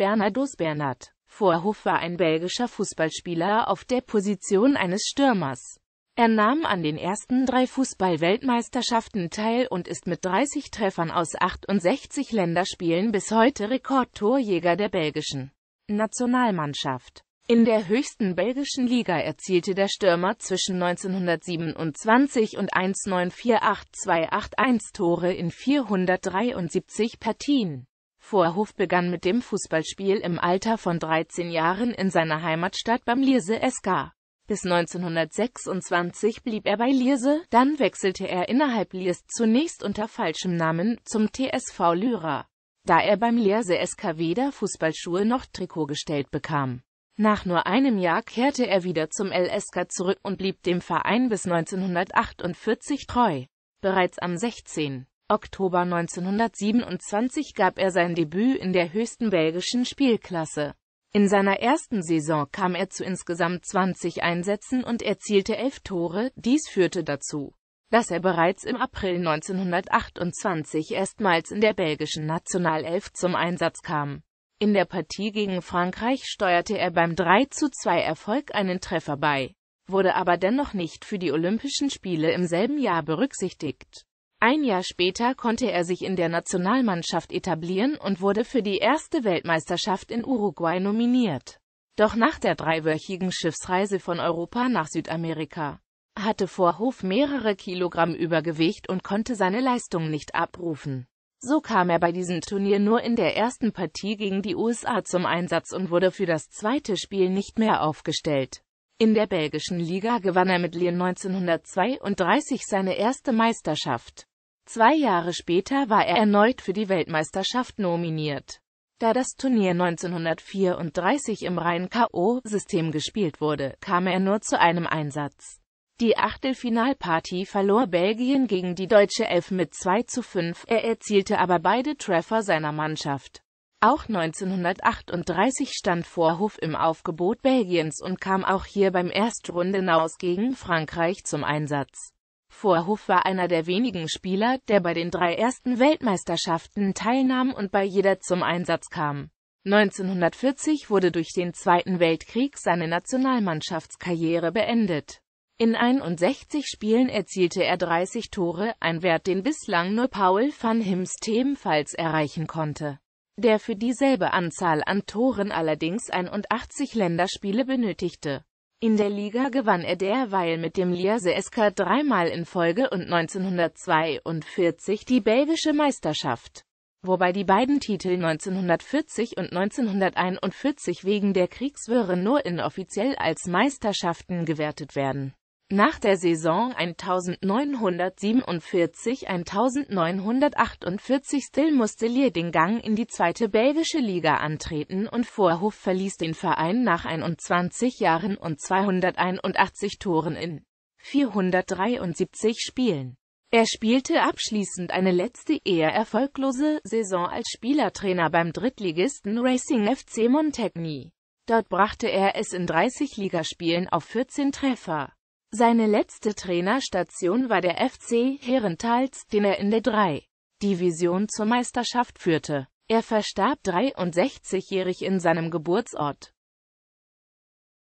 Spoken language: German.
Bernardus Bernard. Vorhof war ein belgischer Fußballspieler auf der Position eines Stürmers. Er nahm an den ersten drei Fußball-Weltmeisterschaften teil und ist mit 30 Treffern aus 68 Länderspielen bis heute Rekordtorjäger der belgischen Nationalmannschaft. In der höchsten belgischen Liga erzielte der Stürmer zwischen 1927 und 1948 281 Tore in 473 Partien. Vorhof begann mit dem Fußballspiel im Alter von 13 Jahren in seiner Heimatstadt beim Lierse SK. Bis 1926 blieb er bei Lierse, dann wechselte er innerhalb Liers zunächst unter falschem Namen zum TSV Lyra, da er beim Lierse SK weder Fußballschuhe noch Trikot gestellt bekam. Nach nur einem Jahr kehrte er wieder zum LSK zurück und blieb dem Verein bis 1948 treu. Bereits am 16. Oktober 1927 gab er sein Debüt in der höchsten belgischen Spielklasse. In seiner ersten Saison kam er zu insgesamt 20 Einsätzen und erzielte elf Tore, dies führte dazu, dass er bereits im April 1928 erstmals in der belgischen Nationalelf zum Einsatz kam. In der Partie gegen Frankreich steuerte er beim 3 zu 2 Erfolg einen Treffer bei, wurde aber dennoch nicht für die Olympischen Spiele im selben Jahr berücksichtigt. Ein Jahr später konnte er sich in der Nationalmannschaft etablieren und wurde für die erste Weltmeisterschaft in Uruguay nominiert. Doch nach der dreiwöchigen Schiffsreise von Europa nach Südamerika hatte Vorhof mehrere Kilogramm Übergewicht und konnte seine Leistung nicht abrufen. So kam er bei diesem Turnier nur in der ersten Partie gegen die USA zum Einsatz und wurde für das zweite Spiel nicht mehr aufgestellt. In der belgischen Liga gewann er mit Lyon 1932 seine erste Meisterschaft. Zwei Jahre später war er erneut für die Weltmeisterschaft nominiert. Da das Turnier 1934 im reinen K.O.-System gespielt wurde, kam er nur zu einem Einsatz. Die Achtelfinalparty verlor Belgien gegen die deutsche Elf mit 2 zu 5, er erzielte aber beide Treffer seiner Mannschaft. Auch 1938 stand Vorhof im Aufgebot Belgiens und kam auch hier beim Erstrundenaus gegen Frankreich zum Einsatz. Vorhof war einer der wenigen Spieler, der bei den drei ersten Weltmeisterschaften teilnahm und bei jeder zum Einsatz kam. 1940 wurde durch den Zweiten Weltkrieg seine Nationalmannschaftskarriere beendet. In 61 Spielen erzielte er 30 Tore, ein Wert, den bislang nur Paul van Himst ebenfalls erreichen konnte, der für dieselbe Anzahl an Toren allerdings 81 Länderspiele benötigte. In der Liga gewann er derweil mit dem Lierse SK dreimal in Folge und 1942 die belgische Meisterschaft, wobei die beiden Titel 1940 und 1941 wegen der Kriegswirre nur inoffiziell als Meisterschaften gewertet werden. Nach der Saison 1947-1948 Still musste Lier den Gang in die zweite belgische Liga antreten und Vorhof verließ den Verein nach 21 Jahren und 281 Toren in 473 Spielen. Er spielte abschließend eine letzte eher erfolglose Saison als Spielertrainer beim Drittligisten Racing FC Montagny. Dort brachte er es in 30 Ligaspielen auf 14 Treffer. Seine letzte Trainerstation war der FC Herentals, den er in der 3. Division zur Meisterschaft führte. Er verstarb 63-jährig in seinem Geburtsort.